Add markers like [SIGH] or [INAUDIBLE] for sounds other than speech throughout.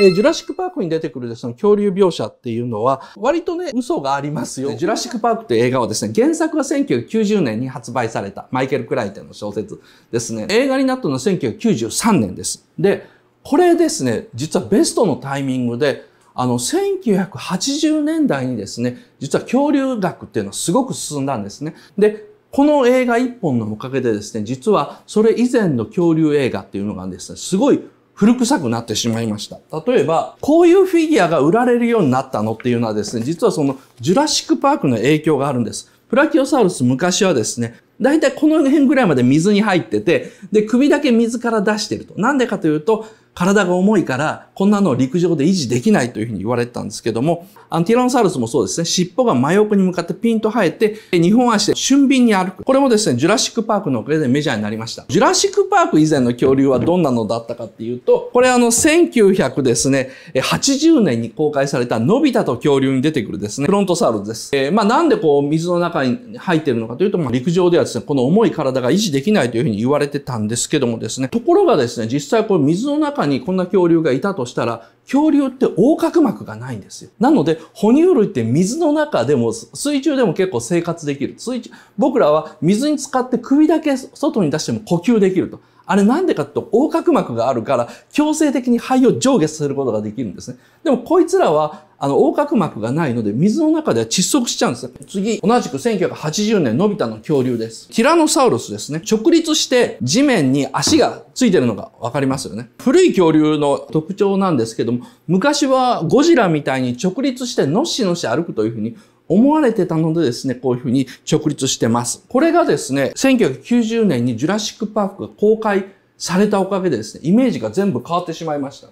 えー、ジュラシックパークに出てくるですね、恐竜描写っていうのは、割とね、嘘がありますよ。ジュラシックパークという映画はですね、原作は1990年に発売された、マイケル・クライテンの小説ですね。映画になったのは1993年です。で、これですね、実はベストのタイミングで、あの、1980年代にですね、実は恐竜学っていうのはすごく進んだんですね。で、この映画一本のおかげでですね、実はそれ以前の恐竜映画っていうのがですね、すごい古臭くなってしまいました。例えば、こういうフィギュアが売られるようになったのっていうのはですね、実はそのジュラシックパークの影響があるんです。プラキオサウルス昔はですね、だいたいこの辺ぐらいまで水に入ってて、で、首だけ水から出してると。なんでかというと、体が重いから、こんなのを陸上で維持できないというふうに言われてたんですけども、アンティラノサウルスもそうですね、尻尾が真横に向かってピンと生えて、日本足で俊敏に歩く。これもですね、ジュラシックパークのおかげでメジャーになりました。ジュラシックパーク以前の恐竜はどんなのだったかっていうと、これあの、1900ですね、80年に公開された、のび太と恐竜に出てくるですね、フロントサウルスです。えー、まあなんでこう、水の中に入ってるのかというと、まあ陸上ではですね、この重い体が維持できないというふうに言われてたんですけどもですね、ところがですね、実際これ水の中ににこんな恐竜がいたとしたら恐竜って横隔膜がないんですよ。なので、哺乳類って水の中でも、水中でも結構生活できる。水中、僕らは水に浸かって首だけ外に出しても呼吸できると。あれなんでかってと、横隔膜があるから、強制的に肺を上下することができるんですね。でも、こいつらは、あの、横隔膜がないので、水の中では窒息しちゃうんですよ。次、同じく1980年、のび太の恐竜です。ティラノサウルスですね。直立して地面に足がついてるのがわかりますよね。古い恐竜の特徴なんですけども、昔はゴジラみたいに直立してのしのし歩くというふうに思われてたのでですね、こういうふうに直立してます。これがですね、1990年にジュラシックパークが公開されたおかげでですね、イメージが全部変わってしまいました。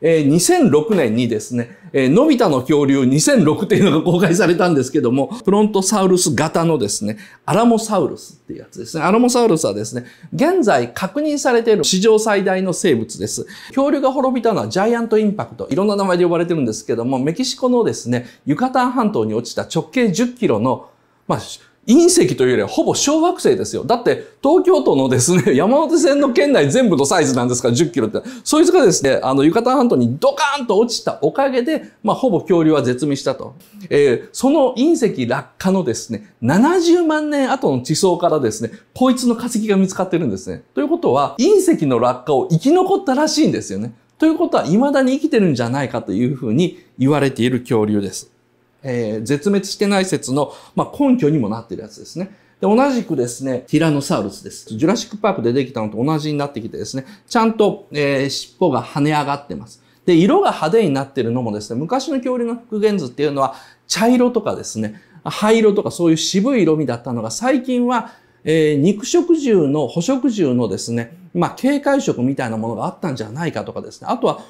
え2006年にですね、えのび太の恐竜2006っていうのが公開されたんですけども、フロントサウルス型のですね、アラモサウルスっていうやつですね。アラモサウルスはですね、現在確認されている史上最大の生物です。恐竜が滅びたのはジャイアントインパクト、いろんな名前で呼ばれてるんですけども、メキシコのですね、ユカタン半島に落ちた直径10キロの、まあ、隕石というよりはほぼ小惑星ですよ。だって東京都のですね、[LAUGHS] 山手線の県内全部のサイズなんですから10キロって。そいつがですね、あの、ユカタン半島にドカーンと落ちたおかげで、まあ、ほぼ恐竜は絶滅したと。えー、その隕石落下のですね、70万年後の地層からですね、こいつの化石が見つかってるんですね。ということは、隕石の落下を生き残ったらしいんですよね。ということは、未だに生きてるんじゃないかというふうに言われている恐竜です。えー、絶滅してない説の、まあ、根拠にもなってるやつですね。で、同じくですね、ティラノサウルスです。ジュラシックパークでできたのと同じになってきてですね、ちゃんと、えー、尻尾が跳ね上がってます。で、色が派手になってるのもですね、昔の恐竜の復元図っていうのは、茶色とかですね、灰色とかそういう渋い色味だったのが、最近は、えー、肉食獣の捕食獣のですね、まあ、警戒色みたいなものがあったんじゃないかとかですね、あとは、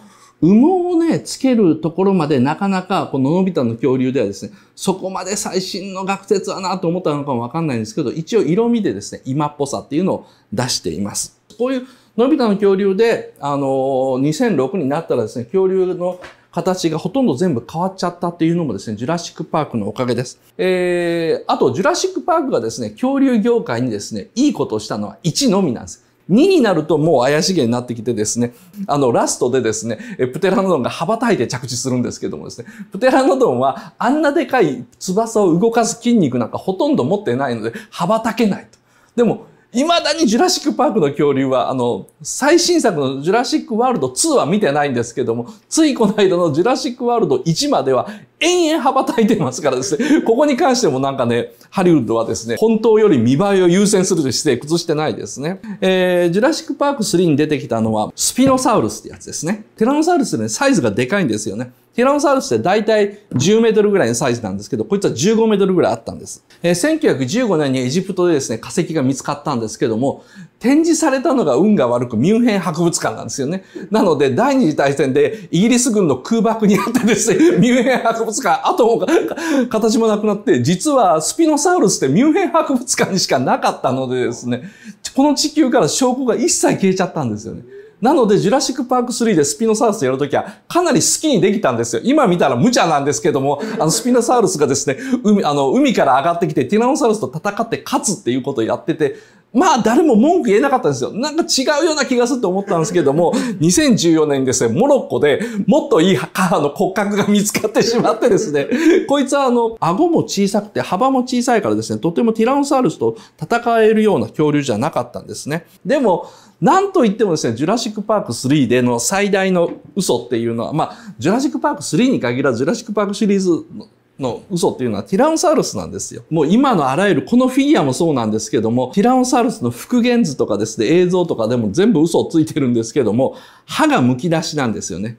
羽毛をね、つけるところまでなかなか、こののび太の恐竜ではですね、そこまで最新の学説はなと思ったのかもわかんないんですけど、一応色味でですね、今っぽさっていうのを出しています。こういうのび太の恐竜で、あの2006になったらですね、恐竜の形がほとんど全部変わっちゃったっていうのもですね、ジュラシックパークのおかげです。えー、あと、ジュラシックパークがですね、恐竜業界にですね、いいことをしたのは1のみなんです。2になるともう怪しげになってきてですね、あの、ラストでですね、プテラノドンが羽ばたいて着地するんですけどもですね、プテラノドンはあんなでかい翼を動かす筋肉なんかほとんど持ってないので、羽ばたけないと。でも、未だにジュラシックパークの恐竜は、あの、最新作のジュラシックワールド2は見てないんですけども、ついこの間のジュラシックワールド1までは延々羽ばたいてますからですね、[LAUGHS] ここに関してもなんかね、ハリウッドはですね、本当より見栄えを優先すると姿勢崩してないですね。えー、ジュラシックパーク3に出てきたのは、スピノサウルスってやつですね。テラノサウルスね、サイズがでかいんですよね。ティラノサウルスって大体10メートルぐらいのサイズなんですけど、こいつは15メートルぐらいあったんです。えー、1915年にエジプトでですね、化石が見つかったんですけども、展示されたのが運が悪くミュンヘン博物館なんですよね。なので、第二次大戦でイギリス軍の空爆にあってですね、[LAUGHS] ミュンヘン博物館、あ後も形もなくなって、実はスピノサウルスってミュンヘン博物館にしかなかったのでですね、この地球から証拠が一切消えちゃったんですよね。なので、ジュラシックパーク3でスピノサウルスやるときは、かなり好きにできたんですよ。今見たら無茶なんですけども、あの、スピノサウルスがですね、海、あの、海から上がってきて、ティラノサウルスと戦って勝つっていうことをやってて、まあ誰も文句言えなかったんですよ。なんか違うような気がすると思ったんですけども、2014 [LAUGHS] 年ですね、モロッコでもっといい母の骨格が見つかってしまってですね、こいつはあの、顎も小さくて幅も小さいからですね、とてもティラノサウルスと戦えるような恐竜じゃなかったんですね。でも、なんと言ってもですね、ジュラシックパーク3での最大の嘘っていうのは、まあ、ジュラシックパーク3に限らず、ジュラシックパークシリーズの嘘っていうのはティラノサウルスなんですよ。もう今のあらゆるこのフィギュアもそうなんですけども、ティラノサウルスの復元図とかですね、映像とかでも全部嘘をついてるんですけども、歯がむき出しなんですよね。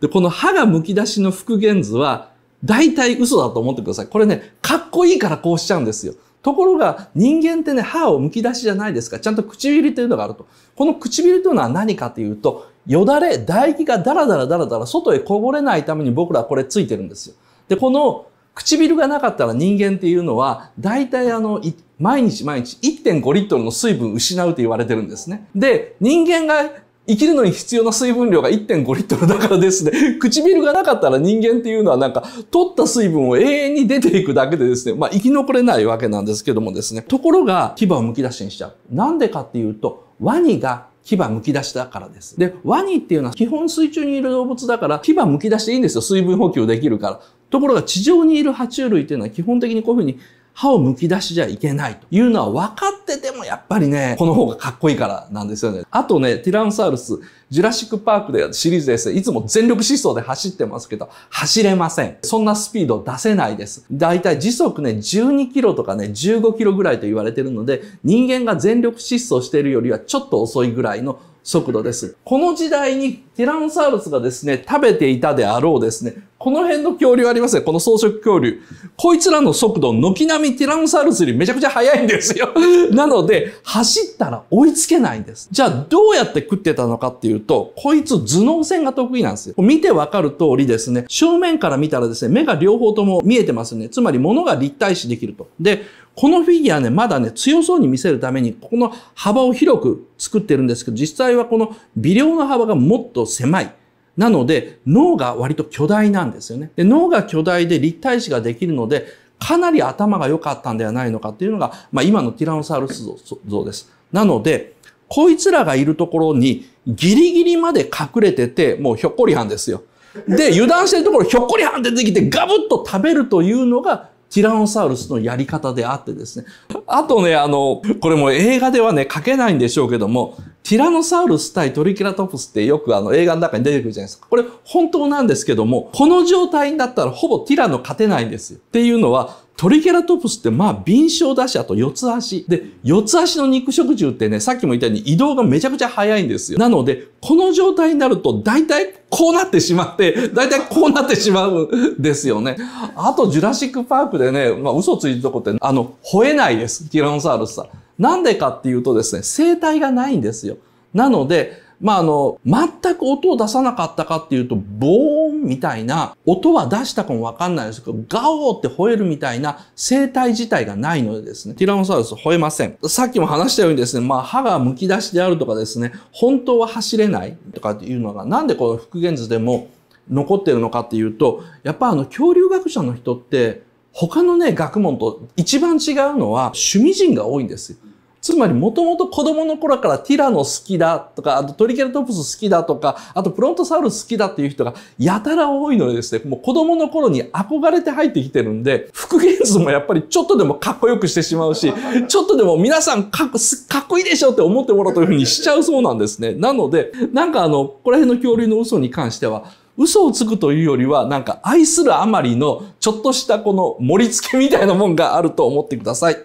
で、この歯がむき出しの復元図は、大体嘘だと思ってください。これね、かっこいいからこうしちゃうんですよ。ところが、人間ってね、歯をむき出しじゃないですか。ちゃんと唇というのがあると。この唇というのは何かというと、よだれ、唾液がダラダラダラダラ外へこぼれないために僕らはこれついてるんですよ。で、この唇がなかったら人間っていうのは、大体あの、毎日毎日1.5リットルの水分失うと言われてるんですね。で、人間が生きるのに必要な水分量が1.5リットルだからですね、[LAUGHS] 唇がなかったら人間っていうのはなんか、取った水分を永遠に出ていくだけでですね、まあ生き残れないわけなんですけどもですね、ところが牙をむき出しにしちゃう。なんでかっていうと、ワニが牙剥き出しだからです。で、ワニっていうのは基本水中にいる動物だから牙剥き出していいんですよ。水分補給できるから。ところが地上にいる爬虫類っていうのは基本的にこういうふうに歯を剥き出しじゃいけないというのは分かっててもやっぱりね、この方がかっこいいからなんですよね。あとね、ティラノサウルス、ジュラシックパークでシリーズですね、いつも全力疾走で走ってますけど、走れません。そんなスピード出せないです。だいたい時速ね、12キロとかね、15キロぐらいと言われてるので、人間が全力疾走しているよりはちょっと遅いぐらいの速度です。この時代にティラノサウルスがですね、食べていたであろうですね、この辺の恐竜ありますね、この草食恐竜。こいつらの速度、軒並みティラノサウルスよりめちゃくちゃ速いんですよ。[LAUGHS] なので、走ったら追いつけないんです。じゃあ、どうやって食ってたのかっていうと、こいつ頭脳戦が得意なんですよ。見てわかる通りですね、正面から見たらですね、目が両方とも見えてますね。つまり物が立体視できると。で、このフィギュアね、まだね、強そうに見せるために、ここの幅を広く作ってるんですけど、実際はこの微量の幅がもっと狭い。なので、脳が割と巨大なんですよね。で脳が巨大で立体視ができるので、かなり頭が良かったんではないのかっていうのが、まあ今のティラノサウルス像です。なので、こいつらがいるところにギリギリまで隠れてて、もうひょっこりはんですよ。で、油断してるところひょっこりはん出てきてガブッと食べるというのがティラノサウルスのやり方であってですね。あとね、あの、これも映画ではね、書けないんでしょうけども、ティラノサウルス対トリケラトプスってよくあの映画の中に出てくるじゃないですか。これ本当なんですけども、この状態になったらほぼティラノ勝てないんですよ。っていうのは、トリケラトプスってまあ敏捷打者と四つ足。で、四つ足の肉食獣ってね、さっきも言ったように移動がめちゃくちゃ速いんですよ。なので、この状態になると大体こうなってしまって、大体こうなってしまうんですよね。あと、ジュラシックパークでね、まあ嘘ついてるとこって、あの、吠えないです。ティラノサウルスさん。なんでかっていうとですね、声帯がないんですよ。なので、まあ、あの、全く音を出さなかったかっていうと、ボーンみたいな、音は出したかもわかんないですけど、ガオーって吠えるみたいな声帯自体がないのでですね、ティラノサウルス吠えません。さっきも話したようにですね、まあ、歯が剥き出しであるとかですね、本当は走れないとかっていうのが、なんでこの復元図でも残ってるのかっていうと、やっぱあの、恐竜学者の人って、他のね、学問と一番違うのは趣味人が多いんですよ。つまり、もともと子供の頃からティラノ好きだとか、あとトリケラトプス好きだとか、あとプロントサウルス好きだっていう人がやたら多いのでですね、もう子供の頃に憧れて入ってきてるんで、復元図もやっぱりちょっとでもかっこよくしてしまうし、[LAUGHS] ちょっとでも皆さんかっかっこいいでしょって思ってもらうというふうにしちゃうそうなんですね。なので、なんかあの、ここら辺の恐竜の嘘に関しては、嘘をつくというよりは、なんか愛するあまりの、ちょっとしたこの盛り付けみたいなもんがあると思ってください。